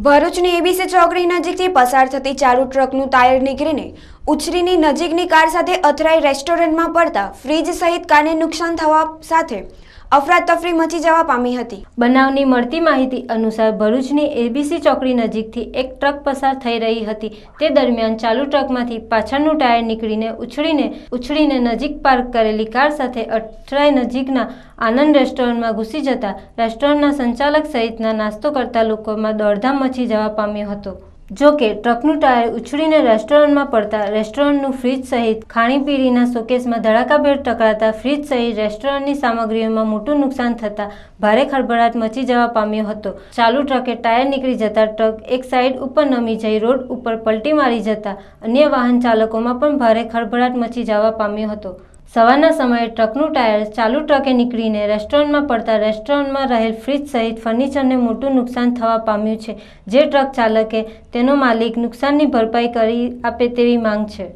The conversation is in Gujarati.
ભરૂચની એબીસી ચોકડી નજીકથી પસાર થતી ચાલુ ટ્રકનું ટાયર નીકળીને ઉછરીની નજીકની કાર સાથે અથરાઈ રેસ્ટોરન્ટમાં પડતા ફ્રીજ સહિત કારને નુકસાન થવા સાથે અફરાતફરી મચી જવા પામી હતી બનાવની મળતી માહિતી અનુસાર ભરૂચની એબીસી ચોકડી નજીકથી એક ટ્રક પસાર થઈ રહી હતી તે દરમિયાન ચાલુ ટ્રકમાંથી પાછળનું ટાયર નીકળીને ઉછળીને ઉછળીને નજીક પાર્ક કરેલી કાર સાથે અઠરાઈ નજીકના આનંદ રેસ્ટોરન્ટમાં ઘૂસી જતા રેસ્ટોરન્ટના સંચાલક સહિતના નાસ્તો કરતા લોકોમાં દોડધામ મચી જવા પામ્યો હતો જો કે ટ્રકનું ટાયર ઉછળીને રેસ્ટોરન્ટમાં પડતા રેસ્ટોરન્ટનું ફ્રીજ સહિત ખાણીપીણીના શોકેસમાં ધડાકાભેર ટકરાતા ફ્રીજ સહિત રેસ્ટોરન્ટની સામગ્રીઓમાં મોટું નુકસાન થતાં ભારે ખળભળાટ મચી જવા પામ્યો હતો ચાલુ ટ્રકે ટાયર નીકળી જતા ટ્રક એક સાઈડ ઉપર નમી જઈ રોડ ઉપર પલટી મારી જતા અન્ય વાહન ચાલકોમાં પણ ભારે ખળભળાટ મચી જવા પામ્યો હતો સવારના સમયે ટ્રકનું ટાયર ચાલુ ટ્રકે નીકળીને રેસ્ટોરન્ટમાં પડતા રેસ્ટોરન્ટમાં રહેલ ફ્રીજ સહિત ફર્નિચરને મોટું નુકસાન થવા પામ્યું છે જે ટ્રક ચાલકે તેનો માલિક નુકસાનની ભરપાઈ કરી આપે તેવી માંગ છે